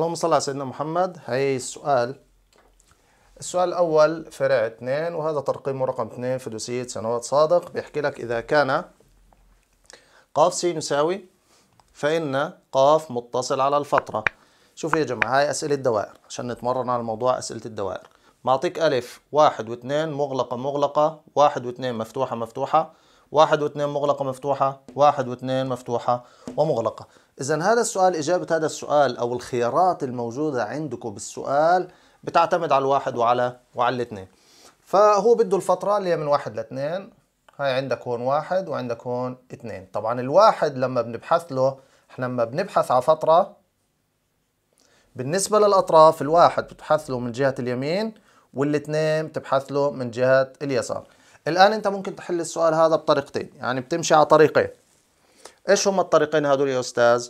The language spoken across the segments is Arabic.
اللهم صل على سيدنا محمد هي السؤال السؤال الأول فرع 2 وهذا ترقيمه رقم 2 دوسية سنوات صادق بيحكي لك إذا كان قاف س يساوي فإن قاف متصل على الفترة شوف يا جماعة هاي أسئلة دوائر عشان نتمرن على الموضوع أسئلة الدوائر معطيك ألف واحد واثنين مغلقة مغلقة واحد واثنين مفتوحة مفتوحة واحد واثنين مغلقة مفتوحة واحد واثنين مفتوحة ومغلقة إذا هذا السؤال إجابة هذا السؤال أو الخيارات الموجودة عندكم بالسؤال بتعتمد على الواحد وعلى وعلى الاثنين فهو بده الفترة اللي هي من واحد لاثنين هاي عندك هون واحد وعندك هون اثنين طبعا الواحد لما بنبحث له احنا لما بنبحث على فترة بالنسبة للأطراف الواحد بتبحث له من جهة اليمين والاثنين بتبحث له من جهة اليسار الآن أنت ممكن تحل السؤال هذا بطريقتين يعني بتمشي على طريقين ايش هم الطريقين هذول يا استاذ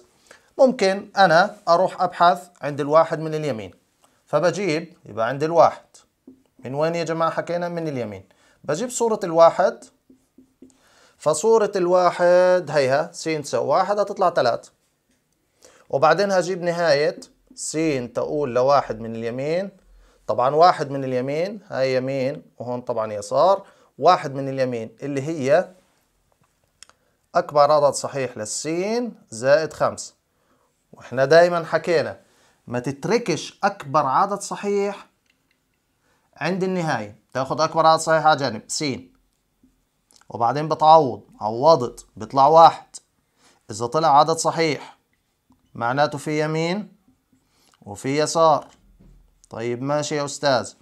ممكن انا اروح ابحث عند الواحد من اليمين فبجيب يبقى عند الواحد من وين يا جماعه حكينا من اليمين بجيب صوره الواحد فصورة الواحد هيها س تساوي واحد هتطلع تلات وبعدين هجيب نهاية س تقول لواحد من اليمين طبعا واحد من اليمين هاي يمين وهون طبعا يسار واحد من اليمين اللي هي أكبر عدد صحيح للسين زائد خمسة وإحنا دايما حكينا ما تتركش أكبر عدد صحيح عند النهاية تاخد أكبر عدد صحيح على جانب سين وبعدين بتعوض عوضت بيطلع واحد إذا طلع عدد صحيح معناته في يمين وفي يسار طيب ماشي يا أستاذ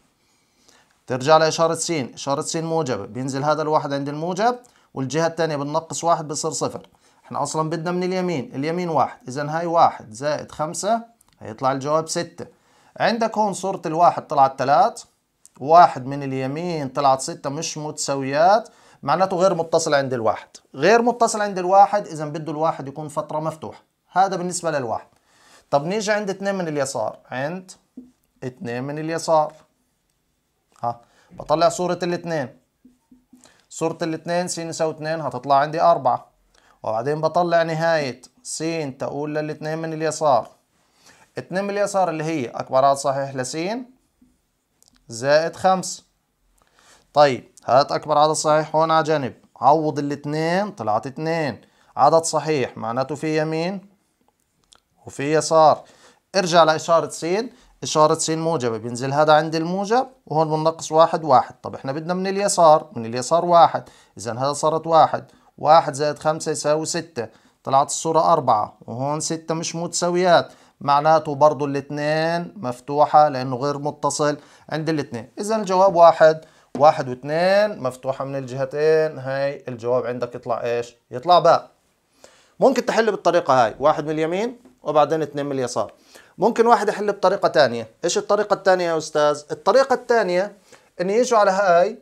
ترجع لإشارة سين إشارة سين موجبة بينزل هذا الواحد عند الموجب والجهة الثانية بنقص واحد بصير صفر احنا اصلا بدنا من اليمين اليمين واحد اذا هاي واحد زائد خمسة هيطلع الجواب ستة عندك هون صورة الواحد طلعت ثلاث واحد من اليمين طلعت ستة مش متساويات معناته غير متصل عند الواحد غير متصل عند الواحد اذا بده الواحد يكون فترة مفتوحة هذا بالنسبة للواحد طب نيجي عند اثنين من اليسار عند اثنين من اليسار ها بطلع صورة الاثنين صورة الاثنين س يساوي اثنين هتطلع عندي أربعة وبعدين بطلع نهاية س تقول للاثنين من اليسار اتنين من اليسار اللي هي أكبر عدد صحيح لسين زائد خمسة طيب هات أكبر عدد صحيح هون على جنب عوض الاتنين طلعت اتنين عدد صحيح معناته في يمين وفي يسار ارجع لإشارة سين إشارة س موجبة بينزل هذا عند الموجب وهون بننقص واحد واحد طب إحنا بدنا من اليسار من اليسار واحد إذا هذا صارت واحد واحد زائد خمسة يساوي ستة طلعت الصورة أربعة وهون ستة مش متساويات معناته برضو الاثنين مفتوحة لأنه غير متصل عند الاثنين إذا الجواب واحد واحد واثنين مفتوحة من الجهتين هاي الجواب عندك يطلع إيش؟ يطلع باء ممكن تحل بالطريقة هاي واحد من اليمين وبعدين اثنين من اليسار ممكن واحد يحل بطريقة تانية إيش الطريقة التانية يا أستاذ؟ الطريقة التانية إن يجوا على هاي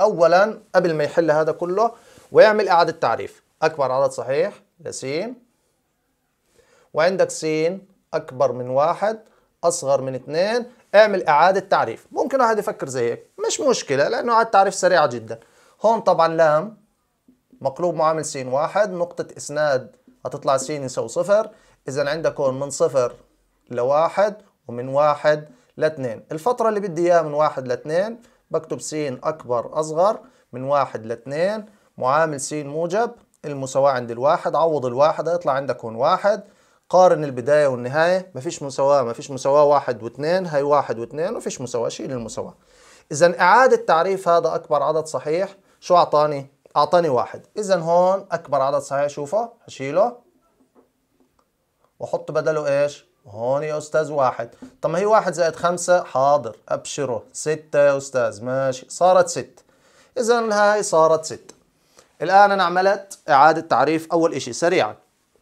أولا قبل ما يحل هذا كله ويعمل إعادة تعريف أكبر عدد صحيح لسين وعندك سين أكبر من واحد أصغر من اثنين اعمل إعادة تعريف ممكن واحد يفكر زي هيك مش مشكلة لأنه إعادة تعريف سريعة جدا هون طبعا لام مقلوب معامل س واحد نقطة إسناد هتطلع س يساوي صفر إذا عندك هون من صفر لواحد ومن واحد لاثنين الفترة اللي بدي إياها من واحد لاثنين بكتب س أكبر أصغر من واحد لاثنين معامل س موجب المساواة عند الواحد عوض الواحد يطلع عندك هون واحد قارن البداية والنهاية مفيش مساواة مفيش مساواة واحد واثنين هاي واحد واثنين وفيش مساواة شيل المساواة إذا إعادة تعريف هذا أكبر عدد صحيح شو أعطاني؟ أعطاني واحد إذا هون أكبر عدد صحيح شوفه هشيله واحط بدله ايش هون يا استاذ واحد طب ما هي واحد زائد خمسة حاضر ابشره ستة يا استاذ ماشي صارت ست اذا هاي صارت ست الان انا عملت اعادة تعريف اول اشي سريعا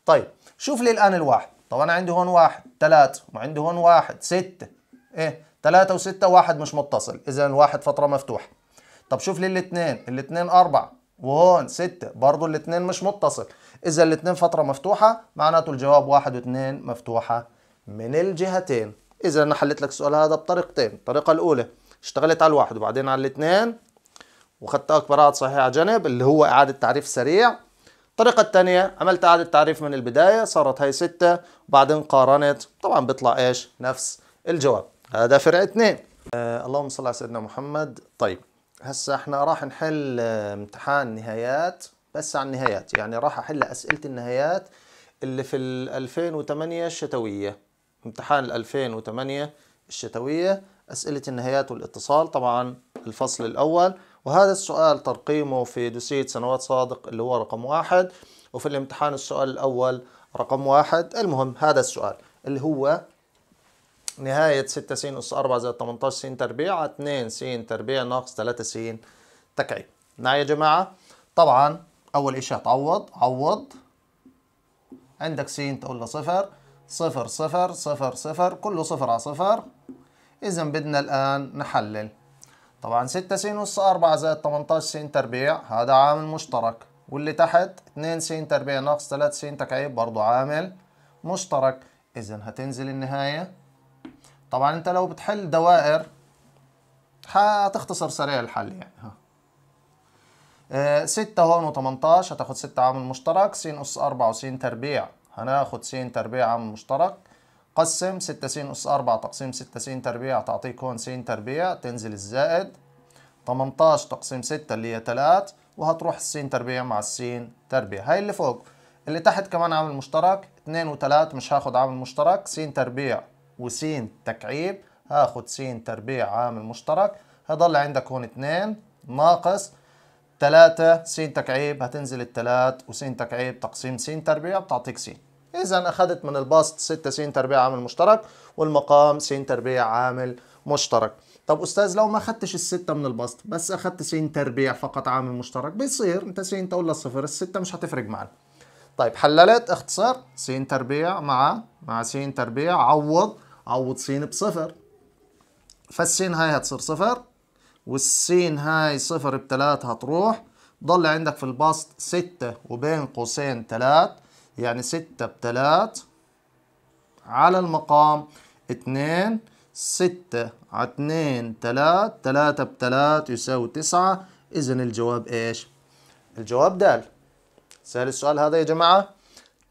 طيب شوف لي الان الواحد طب انا عندي هون واحد ثلاثة وعندي هون واحد ستة ايه ثلاثة وستة واحد مش متصل اذا الواحد فترة مفتوحة طب شوف لي الاثنين الاثنين اربعة 1 6 برضه الاثنين مش متصل اذا الاثنين فتره مفتوحه معناته الجواب 1 و2 مفتوحه من الجهتين اذا انا حليت لك السؤال هذا بطريقتين الطريقه الاولى اشتغلت على الواحد وبعدين على الاثنين وخدت اكبر عدد صحيح على جنب اللي هو اعاده تعريف سريع الطريقة الثانية عملت إعادة تعريف من البداية صارت هي ستة وبعدين قارنت طبعا بيطلع إيش نفس الجواب هذا فرع اثنين آه اللهم صل على سيدنا محمد طيب هسا احنا راح نحل آه، امتحان نهايات بس عن النهايات يعني راح احل اسئله النهايات اللي في ال 2008 الشتويه امتحان ال 2008 الشتويه اسئله النهايات والاتصال طبعا الفصل الاول وهذا السؤال ترقيمه في دوسيه سنوات صادق اللي هو رقم واحد وفي الامتحان السؤال الاول رقم واحد المهم هذا السؤال اللي هو نهاية 6 س أس 4 زائد 18 س تربيع 2 س تربيع ناقص 3 س تكعيب معايا نعم يا جماعة طبعا أول إشي هتعوض عوض عندك س تقول له صفر صفر صفر صفر صفر كله صفر على صفر إذا بدنا الآن نحلل طبعا 6 س أس 4 زائد 18 س تربيع هذا عامل مشترك واللي تحت 2 س تربيع ناقص 3 س تكعيب برضه عامل مشترك إذا هتنزل النهاية طبعا انت لو بتحل دوائر هتختصر سريع الحل يعني ها. آه ستة هون و18 هتاخد ستة عامل مشترك س أس أربعة وس تربيع هناخد س تربيع عامل مشترك قسم ستة س أس أربعة تقسيم ستة س تربيع تعطيك هون س تربيع تنزل الزائد 18 تقسيم 6 اللي هي 3 وهتروح السين تربيع مع السين تربيع هاي اللي فوق اللي تحت كمان عامل مشترك 2 و3 مش هاخد عامل مشترك س تربيع وس تكعيب هاخد س تربيع عامل مشترك هضل عندك هون اثنين ناقص ثلاثة س تكعيب هتنزل الثلاث وس تكعيب تقسيم س تربيع بتعطيك س إذا أخذت من البسط ستة س تربيع عامل مشترك والمقام س تربيع عامل مشترك طب أستاذ لو ما أخذتش الستة من البسط بس أخذت س تربيع فقط عامل مشترك بيصير أنت س تقول للصفر الستة مش هتفرق معنا طيب حللت اختصر س تربيع مع مع س تربيع عوض عوض سين بصفر فالسين هاي هتصير صفر والسين هاي صفر بتلات هتروح ضل عندك في البسط ستة وبين قوسين تلات يعني ستة بتلات على المقام اتنين ستة على اتنين تلات تلاتة بتلات يساوي تسعة اذا الجواب إيش؟ الجواب دال سهل السؤال هذا يا جماعة؟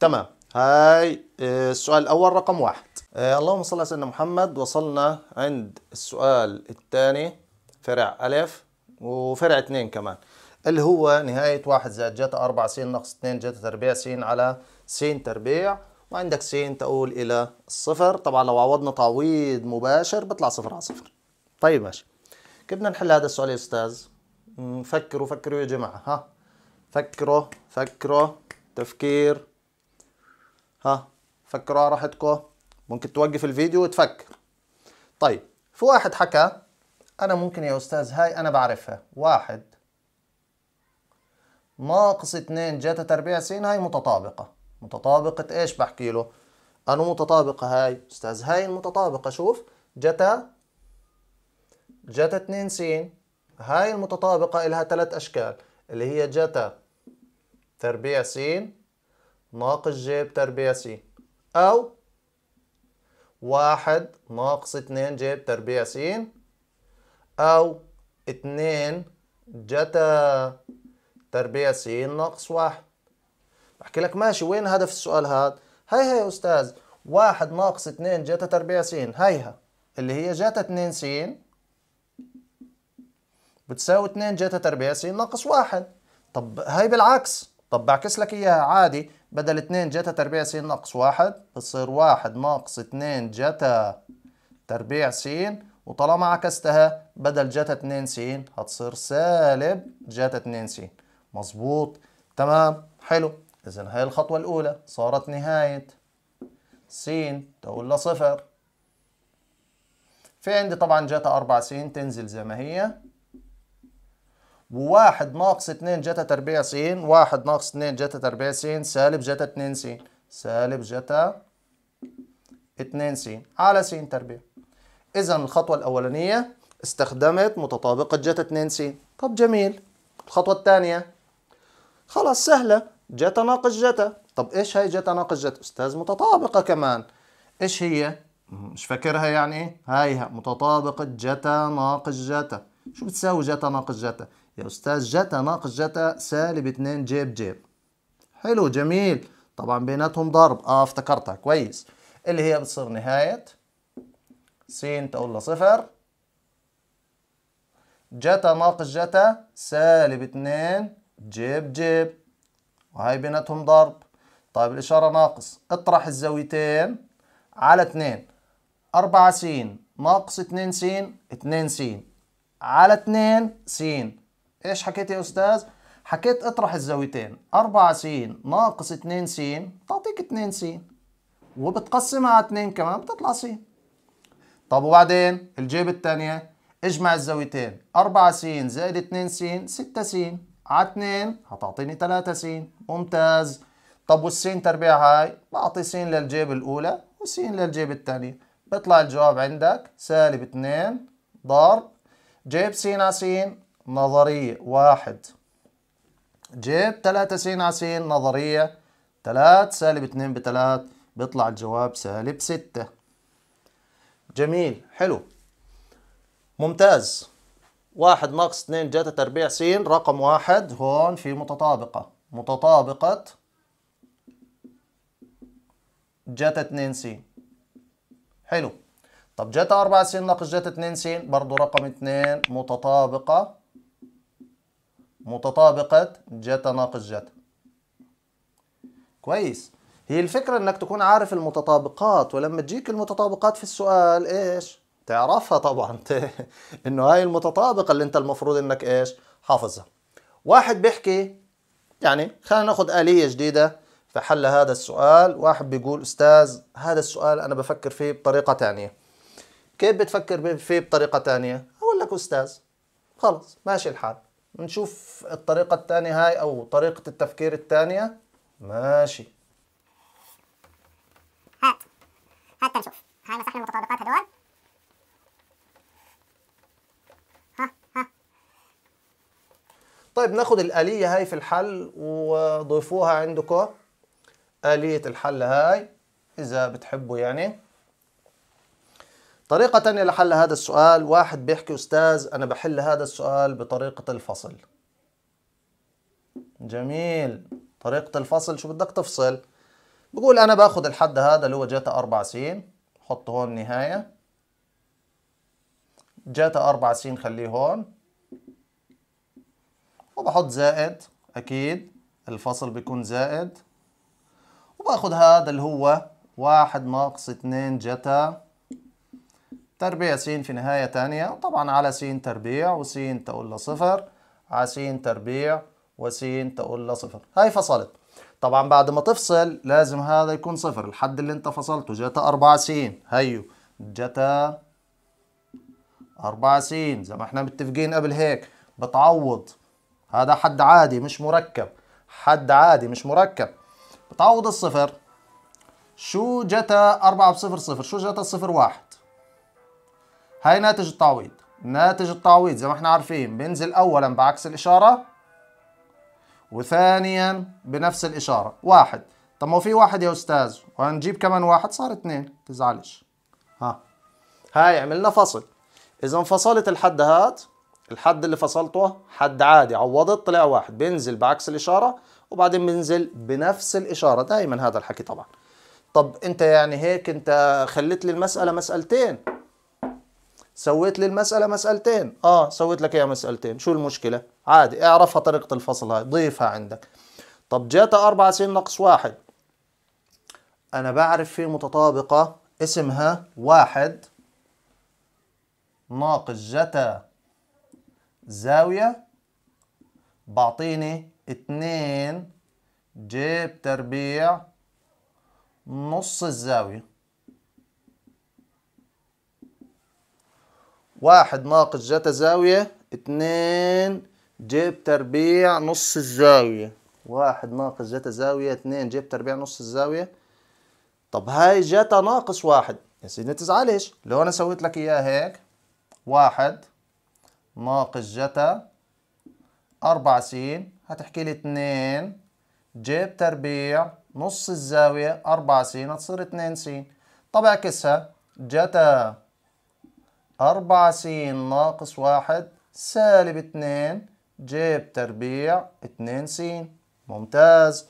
تمام هاي آه، السؤال الأول رقم واحد آه، اللهم صل على سيدنا محمد وصلنا عند السؤال الثاني فرع ألف وفرع اثنين كمان اللي هو نهاية واحد زائد جتا أربعة س ناقص اثنين جتا تربيع س على س تربيع وعندك س تقول إلى الصفر طبعا لو عوضنا تعويض مباشر بطلع صفر على صفر طيب ماشي كيف بدنا نحل هذا السؤال يا أستاذ؟ فكروا فكروا يا جماعة ها فكروا فكروا تفكير ها فكروا على راحتكم ممكن توقف الفيديو وتفكر طيب في واحد حكى انا ممكن يا استاذ هاي انا بعرفها واحد ناقص اتنين جتا تربيع س هاي متطابقة متطابقة ايش بحكي له انو متطابقة هاي استاذ هاي المتطابقة شوف جتا جتا اتنين س هاي المتطابقة لها ثلاث اشكال اللي هي جتا تربيع س ناقص جيب تربيع س او واحد ناقص اتنين جيب تربيع س أو اتنين جتا تربيع س ناقص واحد بحكي لك ماشي وين هدف السؤال هاد؟ هيها يا أستاذ واحد ناقص اتنين جتا تربيع س هيها اللي هي جتا اتنين س بتساوي اتنين جتا تربيع س ناقص واحد طب هي بالعكس طب بعكس لك إياها عادي بدل 2 جتا تربيع س ناقص 1 بتصير 1 ناقص 2 جتا تربيع س وطالما عكستها بدل جتا 2 س هتصير سالب جتا 2 س مظبوط تمام حلو إذا هاي الخطوة الأولى صارت نهاية س تقول لها صفر في عندي طبعا جتا 4 س تنزل زي ما هي وواحد ناقص اتنين جتا تربيع س واحد ناقص اتنين جتا تربيع س سالب جتا اتنين س سالب جتا اتنين س على س تربيع اذا الخطوه الاولانيه استخدمت متطابقه جتا اتنين س طب جميل الخطوه الثانيه خلاص سهله جتا ناقص جتا طب ايش هي جتا ناقص جتا استاذ متطابقه كمان ايش هي مش فاكرها يعني ايه متطابقه جتا ناقص جتا شو بتساوي جتا ناقص جتا يا أستاذ جتا ناقص جتا سالب 2 جيب جيب حلو جميل طبعا بيناتهم ضرب اه افتكرتها كويس اللي هي بتصير نهاية س تقول له صفر جتا ناقص جتا سالب 2 جيب جيب وهي بيناتهم ضرب طيب الإشارة ناقص اطرح الزاويتين على 2 4 س ناقص 2 س 2 س على 2 س ايش حكيت يا استاذ حكيت اطرح الزاويتين 4 س ناقص 2 س بتعطيك 2 س وبتقسمها على 2 كمان بتطلع س طب وبعدين الجيب الثانيه اجمع الزاويتين 4 س زائد 2 س 6 س على 2 هتعطيني 3 س ممتاز طب والسين تربيع هاي بعطي س للجيب الاولى وس للجيب الثانيه بيطلع الجواب عندك سالب 2 ضرب جيب س على س نظرية واحد جيب 3 س على س نظرية 3 سالب 2 بثلاث بيطلع الجواب سالب 6 جميل حلو ممتاز واحد ناقص 2 جتا تربيع س رقم واحد هون في متطابقة متطابقة جتا 2 س حلو طب جتا 4 س ناقص جتا 2 س برضه رقم 2 متطابقة متطابقة جتا ناقص جتا كويس هي الفكرة انك تكون عارف المتطابقات ولما تجيك المتطابقات في السؤال ايش تعرفها طبعا انه هاي المتطابقة اللي انت المفروض انك ايش حافظها واحد بيحكي يعني خلينا ناخد آلية جديدة في حل هذا السؤال واحد بيقول أستاذ هذا السؤال أنا بفكر فيه بطريقة تانية كيف بتفكر فيه بطريقة تانية؟ أقول لك أستاذ خلص ماشي الحال نشوف الطريقة التانية هاي أو طريقة التفكير التانية ماشي هات هات نشوف هاي مسحنا المتطابقات هدول ها ها طيب ناخد الآلية هاي في الحل وضيفوها عندكم آلية الحل هاي إذا بتحبوا يعني طريقة تانية لحل هذا السؤال واحد بيحكي أستاذ أنا بحل هذا السؤال بطريقة الفصل جميل طريقة الفصل شو بدك تفصل بقول أنا باخذ الحد هذا اللي هو جاتا أربع س حط هون نهاية جاتا أربع س خليه هون وبحط زائد أكيد الفصل بيكون زائد وباخذ هذا اللي هو واحد ناقص اتنين جتا تربيع س في نهاية تانية طبعا على س تربيع وس تقول له صفر على س تربيع وس تقول له صفر هاي فصلت طبعا بعد ما تفصل لازم هذا يكون صفر الحد اللي انت فصلته جتا أربعة س هيو جتا أربعة س زي ما احنا متفقين قبل هيك بتعوض هذا حد عادي مش مركب حد عادي مش مركب بتعوض الصفر شو جتا أربعة بصفر صفر شو جتا الصفر واحد هاي ناتج التعويض ناتج التعويض زي ما احنا عارفين بينزل اولا بعكس الاشاره وثانيا بنفس الاشاره واحد طب ما هو في واحد يا استاذ وهنجيب كمان واحد صار اثنين تزعلش ها هاي عملنا فصل اذا انفصلت هات الحد اللي فصلته حد عادي عوضت طلع واحد بينزل بعكس الاشاره وبعدين بينزل بنفس الاشاره دائما هذا الحكي طبعا طب انت يعني هيك انت خليت لي المساله مسالتين سويت لي المسألة مسألتين اه سويت لك اياها مسألتين شو المشكلة عادي اعرفها طريقة الفصل هاي ضيفها عندك طب جاتا أربعة سين ناقص واحد أنا بعرف في متطابقة اسمها واحد ناقص جتا زاوية بعطيني اتنين جيب تربيع نص الزاوية واحد ناقص جتا زاوية اتنين جيب تربيع نص الزاوية واحد ناقص جتا زاوية اتنين جيب تربيع نص الزاوية طب هاي جتا ناقص واحد يا سيدي ما تزعلش لو انا سويت لك اياها هيك واحد ناقص جتا أربعة سين هتحكي لي اتنين جيب تربيع نص الزاوية أربعة سين هتصير اتنين سين طب اعكسها جتا أربعة س ناقص واحد سالب اتنين جيب تربيع اتنين س ممتاز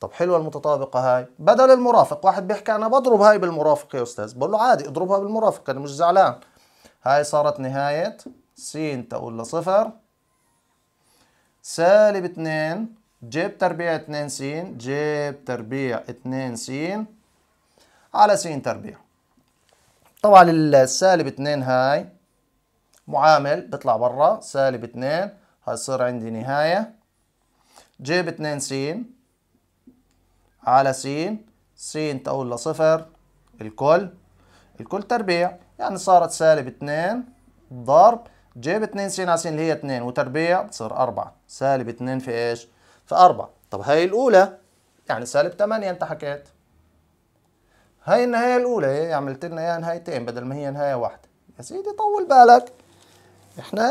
طب حلوة المتطابقة هاي بدل المرافق واحد بيحكي أنا بضرب هاي بالمرافق يا أستاذ بقول له عادي اضربها بالمرافق أنا مش زعلان هاي صارت نهاية س تقول لصفر سالب اتنين جيب تربيع اتنين س جيب تربيع اتنين س على س تربيع طبعا السالب 2 هاي معامل بيطلع برا سالب 2 هيصير عندي نهاية جيب 2 س على س س تقول لصفر الكل الكل تربيع يعني صارت سالب 2 ضرب جيب 2 س على س اللي هي 2 وتربيع بتصير 4 سالب 2 في ايش؟ في 4 طب هاي الأولى يعني سالب 8 أنت حكيت هاي النهاية الأولى هي إيه، عملت لنا إياها نهايتين بدل ما هي نهاية واحدة يا سيدي طول بالك إحنا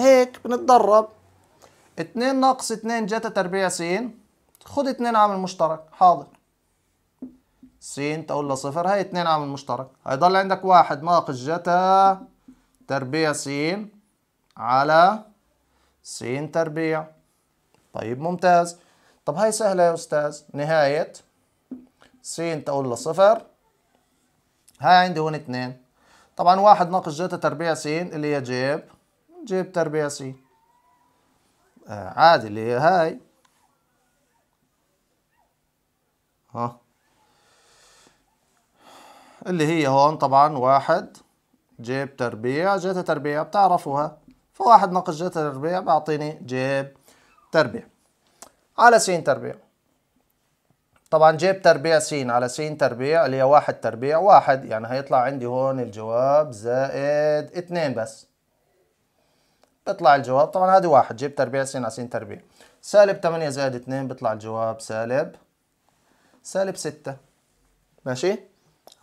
هيك بنتدرب اتنين ناقص اتنين جتا تربيع س خد اتنين عامل مشترك حاضر س تقول له صفر هاي اتنين عامل مشترك هيضل عندك واحد ناقص جتا تربيع س على س تربيع طيب ممتاز طب هاي سهلة يا أستاذ نهاية س تقول له صفر هاي عندي هون اتنين طبعا واحد ناقص جتا تربيع س اللي هي جيب جيب تربيع س آه، عادي اللي هي هاي ها اللي هي هون طبعا واحد جيب تربيع جتا تربيع بتعرفوها فواحد ناقص جتا تربيع بيعطيني جيب تربيع على س تربيع طبعا جيب تربيع س على س تربيع اللي هي واحد تربيع واحد يعني هيطلع عندي هون الجواب زائد اثنين بس بيطلع الجواب طبعا هذه واحد جيب تربيع س على س تربيع سالب ثمانية زائد اثنين بيطلع الجواب سالب سالب ستة ماشي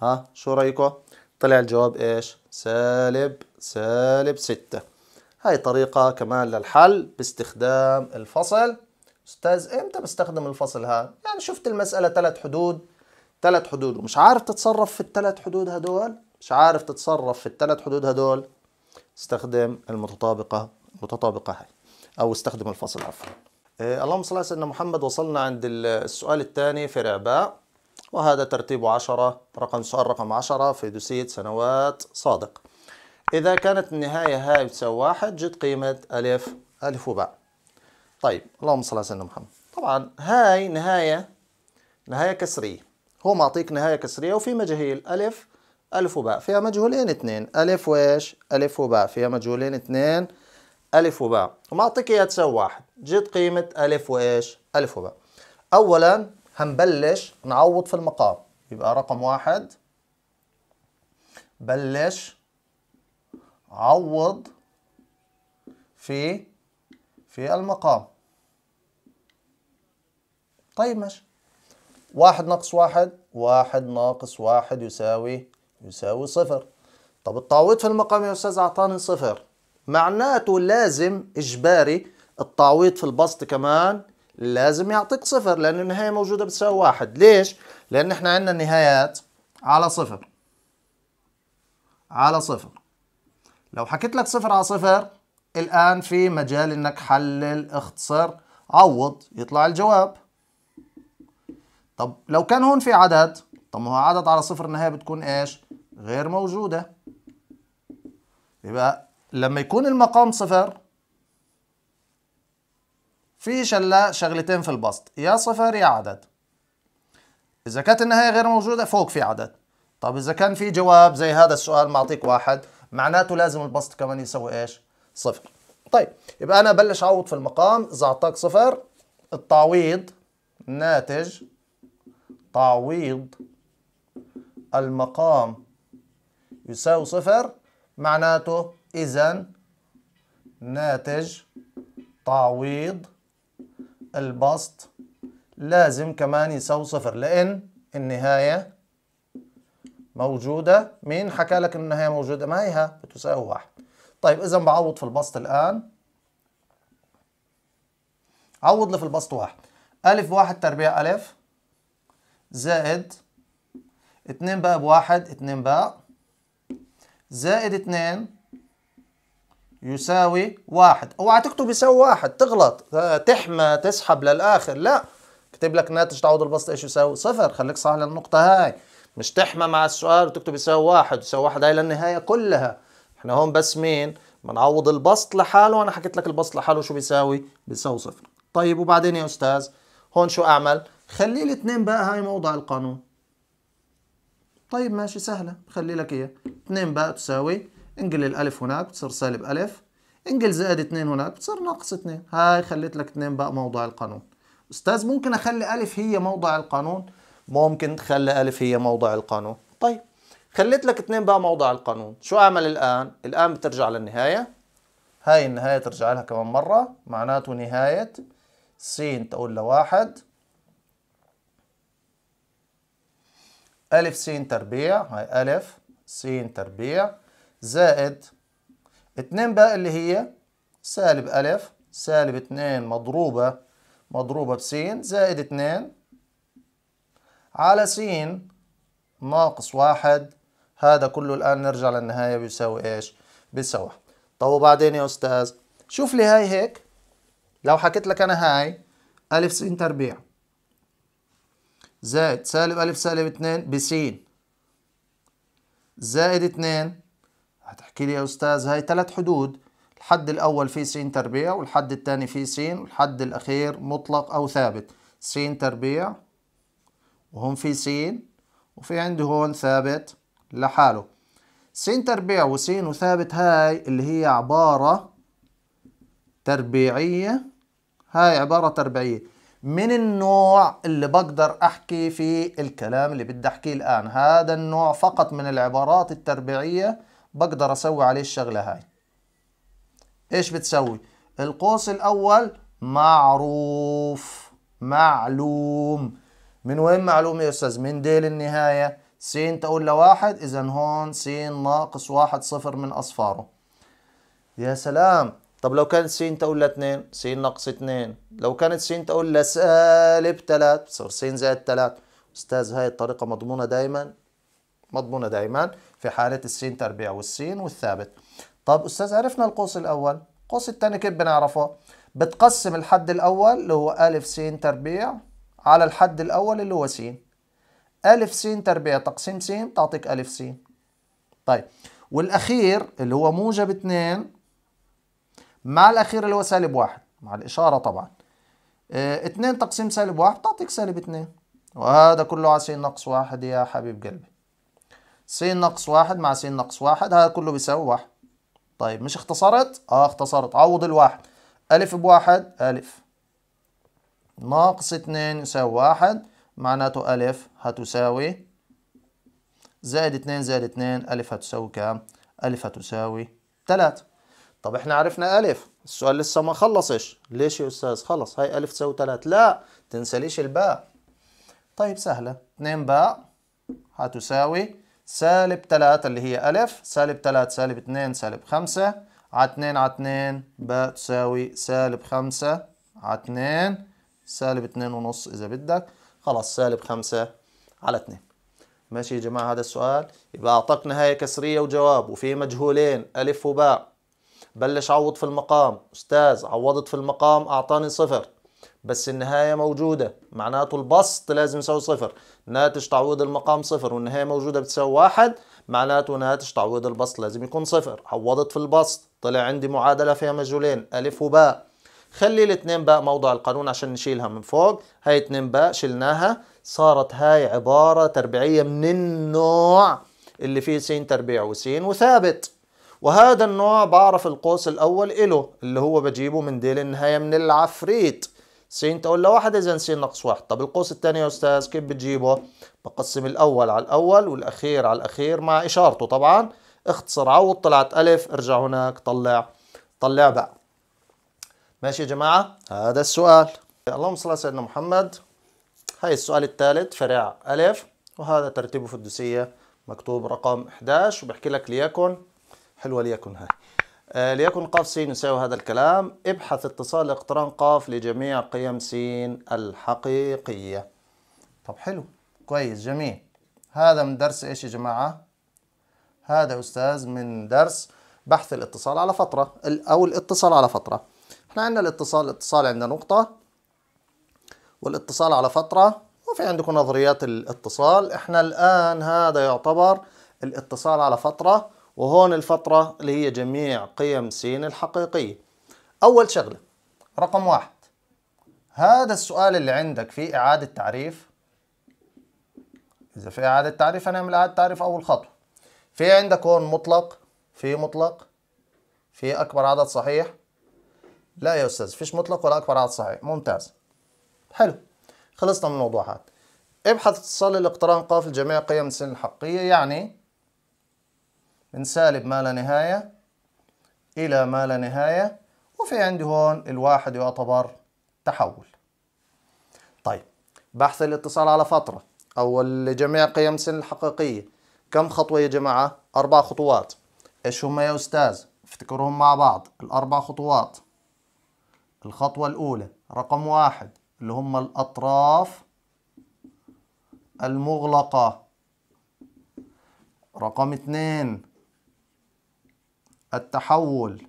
ها شو رايكم طلع الجواب ايش سالب سالب ستة هاي طريقة كمان للحل باستخدام الفصل استاذ امتى بستخدم الفصل هذا يعني شفت المساله ثلاث حدود ثلاث حدود ومش عارف تتصرف في الثلاث حدود هدول مش عارف تتصرف في الثلاث حدود هدول استخدم المتطابقه المتطابقه هاي او استخدم الفصل عفوا إيه اللهم صل على سيدنا محمد وصلنا عند السؤال الثاني في رعباء وهذا ترتيب عشرة رقم سؤال رقم عشرة في دوسية سنوات صادق إذا كانت النهاية هاي بتساوي واحد جد قيمة ألف ألف وباء طيب اللهم صل على سيدنا محمد طبعا هاي نهاية نهاية كسرية هو معطيك نهاية كسرية وفي مجاهيل ألف ألف وباء فيها مجهولين اثنين ألف وإيش ألف وباء فيها مجهولين اثنين ألف وباء ومعطيك إياها تساوي واحد جد قيمة ألف وإيش ألف وباء أولا هنبلش نعوض في المقام يبقى رقم واحد بلش عوض في في المقام طيب ماشي واحد ناقص واحد واحد ناقص واحد يساوي يساوي صفر طب التعويض في المقام يا أستاذ أعطاني صفر معناته لازم إجباري التعويض في البسط كمان لازم يعطيك صفر لأن النهاية موجودة بتساوي واحد ليش؟ لأن إحنا عندنا النهايات على صفر على صفر لو حكيت لك صفر على صفر الآن في مجال إنك حلل اختصر عوض يطلع الجواب طب لو كان هون في عدد طب ما هو عدد على صفر النهاية بتكون إيش غير موجودة يبقى لما يكون المقام صفر في شلا شغلتين في البسط يا صفر يا عدد إذا كانت النهاية غير موجودة فوق في عدد طب إذا كان في جواب زي هذا السؤال معطيك واحد معناته لازم البسط كمان يسوي إيش صفر طيب يبقى انا بلش اعوض في المقام زعطاك صفر التعويض ناتج تعويض المقام يساوي صفر معناته اذا ناتج تعويض البسط لازم كمان يساوي صفر لان النهايه موجوده مين حكى لك النهايه موجوده ما هيها بتساوي واحد طيب اذا بعوض في البسط الان عوض لي في البسط واحد ألف واحد تربيع ألف زائد اتنين باء بواحد اتنين باء زائد اتنين يساوي واحد اوعى تكتب يساوي واحد تغلط آه، تحمى تسحب للآخر لا اكتب لك ناتج تعوض البسط ايش يساوي صفر خليك صح للنقطة هاي مش تحمى مع السؤال وتكتب يساوي واحد يساوي واحد هاي للنهاية كلها احنا هون بس مين بنعوض البسط لحاله انا حكيت لك البسط لحاله شو بيساوي بيساوي صفر طيب وبعدين يا استاذ هون شو اعمل خلي 2 بقى هاي موضع القانون طيب ماشي سهله بخلي لك اياه 2 بقى تساوي انقل الالف هناك بتصير سالب الف انقل زائد 2 هناك بتصير ناقص 2 هاي خليت لك 2 بقى موضع القانون استاذ ممكن اخلي الف هي موضع القانون ممكن تخلي الف هي موضع القانون طيب خليت لك اثنين بقى موضع القانون شو اعمل الان الان بترجع للنهايه هاي النهايه ترجع لها كمان مره معناته نهايه س تقول لواحد ألف س تربيع هاي ألف س تربيع زائد اتنين بقى اللي هي سالب ألف سالب اتنين مضروبة مضروبة بس زائد اتنين على س ناقص واحد هذا كله الآن نرجع للنهاية بيساوي إيش بيساوي طب وبعدين يا أستاذ شوف لي هاي هيك لو حكيت لك أنا هاي ألف س تربيع زائد سالب ألف سالب اتنين بسين زائد اتنين هتحكي لي يا أستاذ هاي ثلاث حدود الحد الأول فيه س تربيع والحد الثاني فيه س والحد الأخير مطلق أو ثابت س تربيع وهون في س وفي عندي هون ثابت لحاله س تربيع وس وثابت هاي اللي هي عبارة تربيعية هاي عبارة تربيعية من النوع اللي بقدر أحكي فيه الكلام اللي بدي أحكيه الآن هذا النوع فقط من العبارات التربيعية بقدر أسوي عليه الشغلة هاي إيش بتسوي؟ القوس الأول معروف معلوم من وين معلوم يا أستاذ؟ من ديل النهاية س تقول لواحد إذا هون س ناقص واحد صفر من أصفاره يا سلام طب لو كانت س تقول لاثنين س ناقص اثنين لو كانت س تقول لسالب ثلاث بصير س زائد ثلاث أستاذ هاي الطريقة مضمونة دايما مضمونة دايما في حالة السين تربيع والسين والثابت طب أستاذ عرفنا القوس الأول القوس الثاني كيف بنعرفه بتقسم الحد الأول اللي هو ا س تربيع على الحد الأول اللي هو س ألف س تربيع تقسيم س تعطيك ألف س طيب والأخير اللي هو موجب اثنين مع الأخير اللي هو سالب واحد مع الإشارة طبعا آه، اثنين تقسيم سالب واحد تعطيك سالب اثنين وهذا كله على س ناقص واحد يا حبيب قلبي س ناقص واحد مع س ناقص واحد هذا كله بيساوي واحد طيب مش اختصرت؟ اه اختصرت عوض الواحد ألف بواحد ألف ناقص اثنين يساوي واحد معناته ألف هتساوي زائد اتنين زائد اتنين ألف هتساوي كام؟ ألف هتساوي تلات طب احنا عرفنا ألف السؤال لسه ما خلصش ليش يا أستاذ خلص هاي ألف تساوي تلات لا تنسى ليش الباء طيب سهلة اتنين باء هتساوي سالب تلات اللي هي ألف سالب تلات سالب اتنين سالب خمسة ع اتنين ع اتنين باء تساوي سالب خمسة ع اتنين سالب اتنين ونص إذا بدك خلاص سالب خمسة على اثنين ماشي يا جماعة هذا السؤال يبقى أعطاك نهاية كسرية وجواب وفي مجهولين ألف وباء بلش عوض في المقام أستاذ عوضت في المقام أعطاني صفر بس النهاية موجودة معناته البسط لازم يساوي صفر ناتج تعويض المقام صفر والنهاية موجودة بتساوي واحد معناته ناتج تعويض البسط لازم يكون صفر عوضت في البسط طلع عندي معادلة فيها مجهولين ألف وباء خلي 2 باء موضع القانون عشان نشيلها من فوق هاي 2 باء شلناها صارت هاي عبارة تربيعية من النوع اللي فيه س تربيع وس وثابت وهذا النوع بعرف القوس الأول إله اللي هو بجيبه من ديل النهاية من العفريت س تقول لواحد إذا س ناقص واحد طب القوس الثاني يا أستاذ كيف بتجيبه؟ بقسم الأول على الأول والأخير على الأخير مع إشارته طبعا اختصر عوض طلعت ألف ارجع هناك طلع طلع باء ماشي يا جماعة هذا السؤال اللهم صل على سيدنا محمد هاي السؤال الثالث فرع ألف وهذا ترتيبه في الدوسية مكتوب رقم 11 وبحكي لك ليكن حلوة ليكن هاي آه، ليكن قاف سين يساوي هذا الكلام ابحث اتصال اقتران قاف لجميع قيم سين الحقيقية طب حلو كويس جميل هذا من درس ايش يا جماعة هذا أستاذ من درس بحث الاتصال على فترة أو الاتصال على فترة احنا عندنا الاتصال الاتصال عندنا نقطة والاتصال على فترة وفي عندكم نظريات الاتصال احنا الآن هذا يعتبر الاتصال على فترة وهون الفترة اللي هي جميع قيم س الحقيقية أول شغلة رقم واحد هذا السؤال اللي عندك في إعادة تعريف إذا في إعادة تعريف هنعمل إعادة تعريف أول خطوة في عندك هون مطلق في مطلق في أكبر عدد صحيح لا يا استاذ فيش مطلق ولا اكبر عدد صحيح ممتاز حلو خلصنا من الموضوع هذا ابحث اتصال الاقتران قاف لجميع قيم السن الحقيقية يعني من سالب ما لا نهاية إلى ما لا نهاية وفي عندي هون الواحد يعتبر تحول طيب بحث الاتصال على فترة أو لجميع قيم السن الحقيقية كم خطوة يا جماعة؟ أربع خطوات إيش هم يا أستاذ؟ افتكرهم مع بعض الأربع خطوات الخطوة الأولى رقم واحد اللي هم الأطراف المغلقة رقم اتنين التحول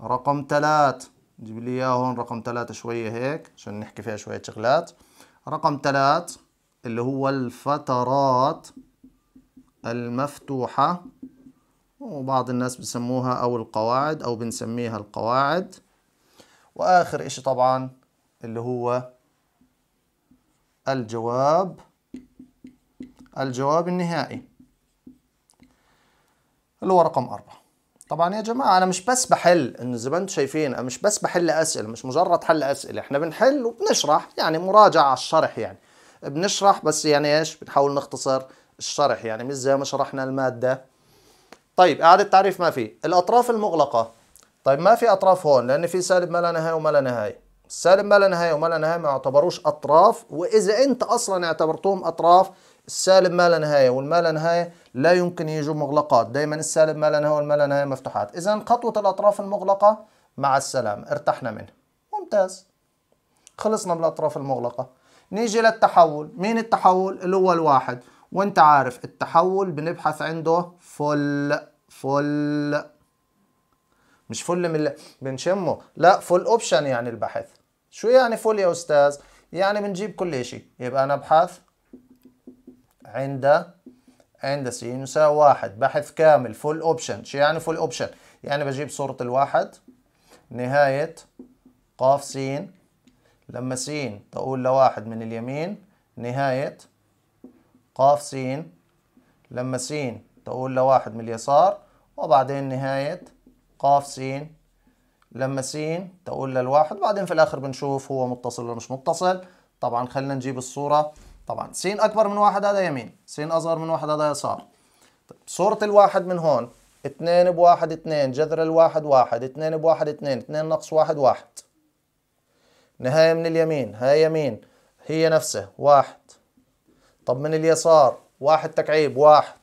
رقم تلات جيب لي اياه هون رقم تلاتة شوية هيك عشان نحكي فيها شوية شغلات رقم تلات اللي هو الفترات المفتوحة وبعض الناس بسموها أو القواعد أو بنسميها القواعد وآخر إشي طبعا اللي هو الجواب الجواب النهائي اللي هو رقم أربعة طبعا يا جماعة أنا مش بس بحل إنه زي ما أنتم شايفين أنا مش بس بحل أسئلة مش مجرد حل أسئلة إحنا بنحل وبنشرح يعني مراجعة على الشرح يعني بنشرح بس يعني إيش بنحاول نختصر الشرح يعني مش زي ما شرحنا المادة طيب إعادة تعريف ما في الأطراف المغلقة طيب ما في أطراف هون لأن في سالب ما لا نهاية وما لا نهاية السالب ما لا نهاية وما لا نهاية ما يعتبروش أطراف وإذا أنت أصلا اعتبرتهم أطراف السالب ما لا نهاية والما لا نهاية لا يمكن يجوا مغلقات دايما السالب ما لا نهاية والما لا نهاية مفتوحات إذا خطوة الأطراف المغلقة مع السلامة ارتحنا منها ممتاز خلصنا من الأطراف المغلقة نيجي للتحول مين التحول اللي هو الواحد وانت عارف التحول بنبحث عنده فل فل مش فل من اللي بنشمه لا فل اوبشن يعني البحث شو يعني فل يا استاذ يعني بنجيب كل شيء يبقى نبحث عند عند س يساوي واحد بحث كامل فل اوبشن شو يعني فل اوبشن يعني بجيب صورة الواحد نهاية قاف س لما س تقول لواحد من اليمين نهاية قاف س لما س تقول لواحد من اليسار وبعدين نهاية قاف س لما س تقول للواحد بعدين في الآخر بنشوف هو متصل ولا مش متصل طبعا خلينا نجيب الصورة طبعا س أكبر من واحد هذا يمين س أصغر من واحد هذا يسار طيب، صورة الواحد من هون اتنين بواحد اتنين جذر الواحد واحد اتنين بواحد اتنين اتنين ناقص واحد واحد نهاية من اليمين هاي يمين هي نفسه واحد طب من اليسار واحد تكعيب واحد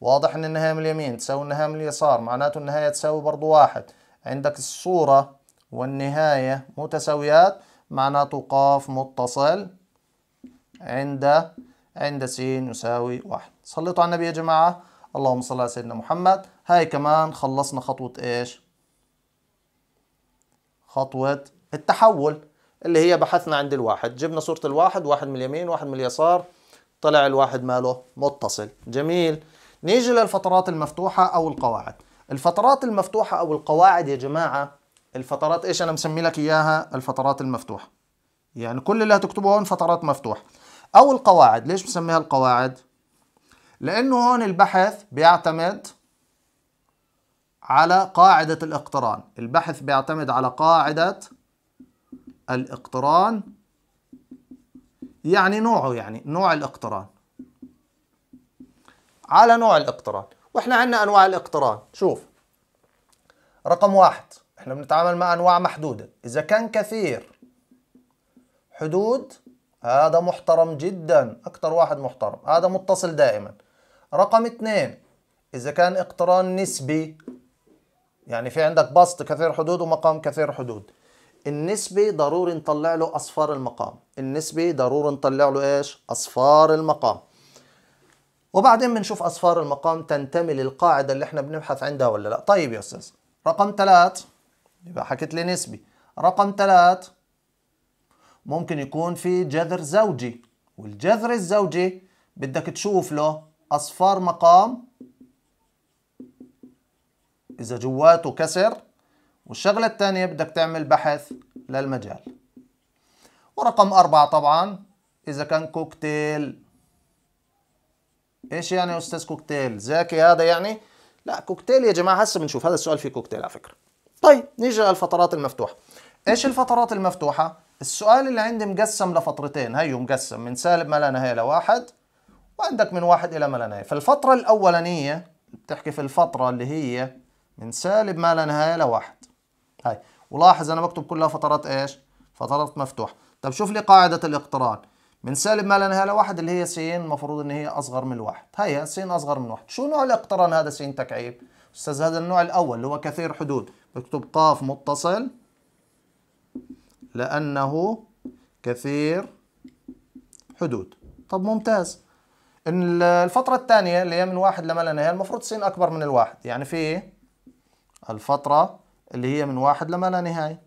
واضح ان النهاية من اليمين تساوي النهاية من اليسار معناته النهاية تساوي برضو واحد عندك الصورة والنهاية متساويات معناته قاف متصل عند عند س يساوي واحد صليتوا على النبي يا جماعة اللهم صل على سيدنا محمد هاي كمان خلصنا خطوة ايش خطوة التحول اللي هي بحثنا عند الواحد جبنا صورة الواحد واحد من اليمين واحد من اليسار طلع الواحد ماله متصل جميل نيجي للفترات المفتوحة أو القواعد الفترات المفتوحة أو القواعد يا جماعة الفترات إيش أنا مسمي لك إياها الفترات المفتوحة يعني كل اللي هتكتبه هون فترات مفتوحة أو القواعد ليش بسميها القواعد لأنه هون البحث بيعتمد على قاعدة الاقتران البحث بيعتمد على قاعدة الاقتران يعني نوعه يعني نوع الاقتران على نوع الاقتران واحنا عندنا انواع الاقتران شوف رقم واحد احنا بنتعامل مع انواع محدودة اذا كان كثير حدود هذا محترم جدا اكتر واحد محترم هذا متصل دائما رقم اثنين اذا كان اقتران نسبي يعني في عندك بسط كثير حدود ومقام كثير حدود النسبي ضروري نطلع له اصفار المقام النسبي ضروري نطلع له ايش اصفار المقام وبعدين بنشوف اصفار المقام تنتمي للقاعده اللي احنا بنبحث عندها ولا لا طيب يا استاذ رقم ثلاث يبقى حكيت لي نسبي رقم ثلاث ممكن يكون في جذر زوجي والجذر الزوجي بدك تشوف له اصفار مقام اذا جواته كسر والشغلة الثانية بدك تعمل بحث للمجال ورقم أربعة طبعا إذا كان كوكتيل إيش يعني يا أستاذ كوكتيل زاكي هذا يعني لا كوكتيل يا جماعة هسه بنشوف هذا السؤال فيه كوكتيل على فكرة طيب نيجي للفترات المفتوحة إيش الفترات المفتوحة السؤال اللي عندي مقسم لفترتين هيو مقسم من سالب ما لا نهاية لواحد وعندك من واحد إلى ما لا نهاية فالفترة الأولانية بتحكي في الفترة اللي هي من سالب ما لا نهاية لواحد هاي ولاحظ انا بكتب كلها فترات ايش فترات مفتوحه طب شوف لي قاعده الاقتران من سالب ما لا نهايه لواحد اللي هي س المفروض ان هي اصغر من الواحد هي س اصغر من واحد شو نوع الاقتران هذا س تكعيب استاذ هذا النوع الاول اللي هو كثير حدود بكتب ق متصل لانه كثير حدود طب ممتاز الفترة الثانية اللي هي من واحد لما لا نهاية المفروض س أكبر من الواحد يعني في الفترة اللي هي من واحد لما لا نهاية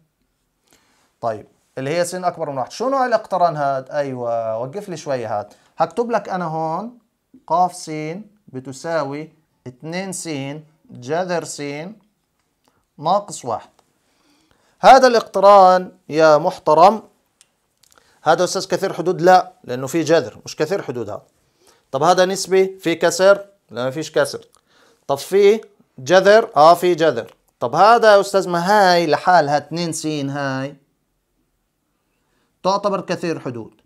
طيب اللي هي سين أكبر من واحد شو نوع الاقتران هاد؟ أيوة وقف لي شوية هاد هكتب لك أنا هون قاف س بتساوي اثنين س جذر س ناقص واحد هذا الاقتران يا محترم هذا أستاذ كثير حدود لا لأنه في جذر مش كثير حدود طب هذا نسبي في كسر لا ما فيش كسر طب في جذر اه في جذر طب هذا يا أستاذ ما هاي لحالها 2 س هاي تعتبر كثير حدود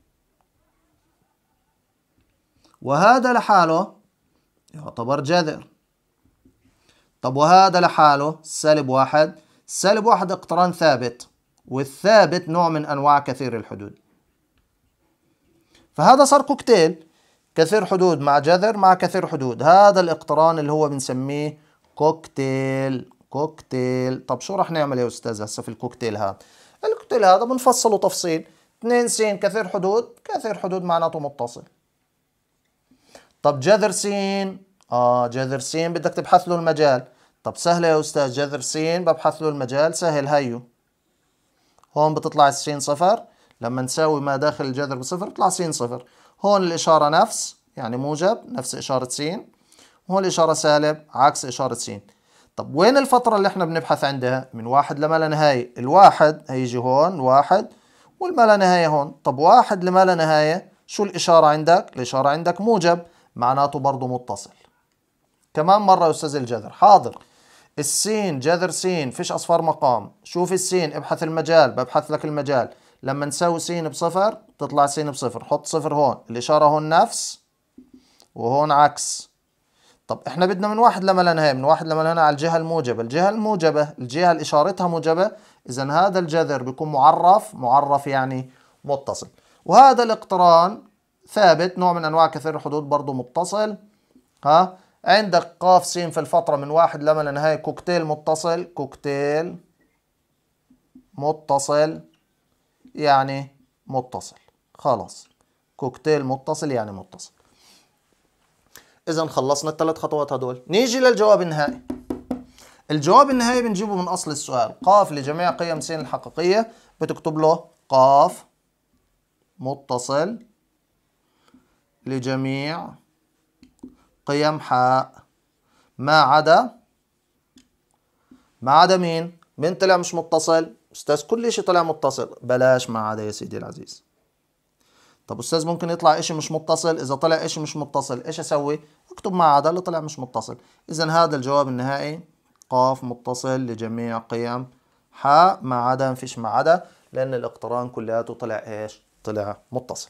وهذا لحاله يعتبر جذر طب وهذا لحاله سالب واحد سالب واحد اقتران ثابت والثابت نوع من أنواع كثير الحدود فهذا صار كوكتيل كثير حدود مع جذر مع كثير حدود هذا الاقتران اللي هو بنسميه كوكتيل كوكتيل طب شو رح نعمل يا أستاذ هسا في الكوكتيل هذا الكوكتيل هذا بنفصله تفصيل 2 س كثير حدود كثير حدود معناته متصل طب جذر س اه جذر س بدك تبحث له المجال طب سهله يا استاذ جذر س ببحث له المجال سهل هيو هون بتطلع السين صفر لما نساوي ما داخل الجذر بصفر بيطلع س صفر هون الاشاره نفس يعني موجب نفس اشاره س وهون الاشاره سالب عكس اشاره س طب وين الفترة اللي احنا بنبحث عندها من واحد لما لا نهاية الواحد هيجي هون واحد والما لا نهاية هون طب واحد لما لا نهاية شو الإشارة عندك؟ الإشارة عندك موجب معناته برضه متصل كمان مرة يا أستاذ الجذر حاضر السين جذر سين فيش أصفار مقام شوف السين ابحث المجال ببحث لك المجال لما نساوي سين بصفر تطلع سين بصفر حط صفر هون الإشارة هون نفس وهون عكس طب احنا بدنا من واحد لما لا نهايه من واحد لما لا نهايه على الجهه الموجبه الجهه الموجبه الجهه اللي اشارتها موجبه اذا هذا الجذر بيكون معرف معرف يعني متصل وهذا الاقتران ثابت نوع من انواع كثير الحدود برضه متصل ها عندك قاف س في الفتره من واحد لما لا نهايه كوكتيل متصل كوكتيل متصل يعني متصل خلاص كوكتيل متصل يعني متصل اذا خلصنا الثلاث خطوات هدول نيجي للجواب النهائي الجواب النهائي بنجيبه من اصل السؤال قاف لجميع قيم س الحقيقيه بتكتب له قاف متصل لجميع قيم حاء ما عدا ما عدا مين؟ مين طلع مش متصل؟ استاذ كل شيء طلع متصل بلاش ما عدا يا سيدي العزيز طب استاذ ممكن يطلع اشي مش متصل اذا طلع اشي مش متصل ايش اسوي اكتب ما عدا اللي طلع مش متصل اذا هذا الجواب النهائي قاف متصل لجميع قيم حاء ما عدا ما فيش ما عدا لان الاقتران كلياته طلع ايش طلع متصل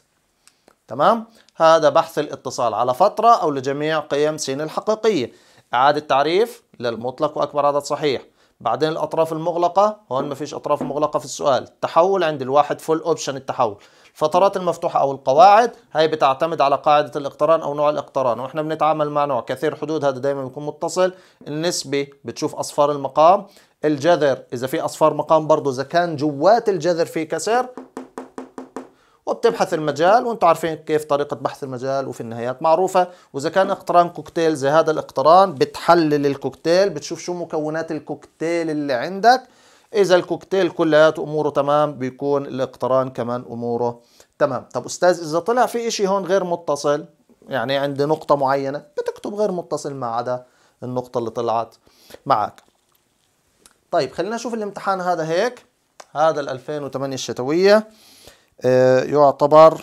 تمام هذا بحث الاتصال على فترة أو لجميع قيم سين الحقيقية إعادة تعريف للمطلق وأكبر عدد صحيح بعدين الأطراف المغلقة هون ما فيش أطراف مغلقة في السؤال التحول عند الواحد فول أوبشن التحول الفترات المفتوحة أو القواعد هي بتعتمد على قاعدة الاقتران أو نوع الاقتران وإحنا بنتعامل مع نوع كثير حدود هذا دايما بيكون متصل النسبة بتشوف أصفار المقام الجذر إذا في أصفار مقام برضه إذا كان جوات الجذر في كسر وبتبحث المجال وانتم عارفين كيف طريقة بحث المجال وفي النهايات معروفة وإذا كان اقتران كوكتيل زي هذا الاقتران بتحلل الكوكتيل بتشوف شو مكونات الكوكتيل اللي عندك اذا الكوكتيل كلياته اموره تمام بيكون الاقتران كمان اموره تمام طب استاذ اذا طلع في اشي هون غير متصل يعني عند نقطة معينة بتكتب غير متصل ما عدا النقطة اللي طلعت معك طيب خلينا نشوف الامتحان هذا هيك هذا ال 2008 الشتوية آه، يعتبر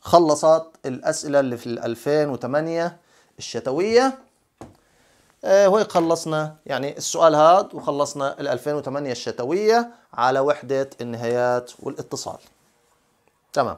خلصت الأسئلة اللي في ال 2008 الشتوية آه، وهي خلصنا يعني السؤال هاد وخلصنا ال 2008 الشتوية على وحدة النهايات والاتصال تمام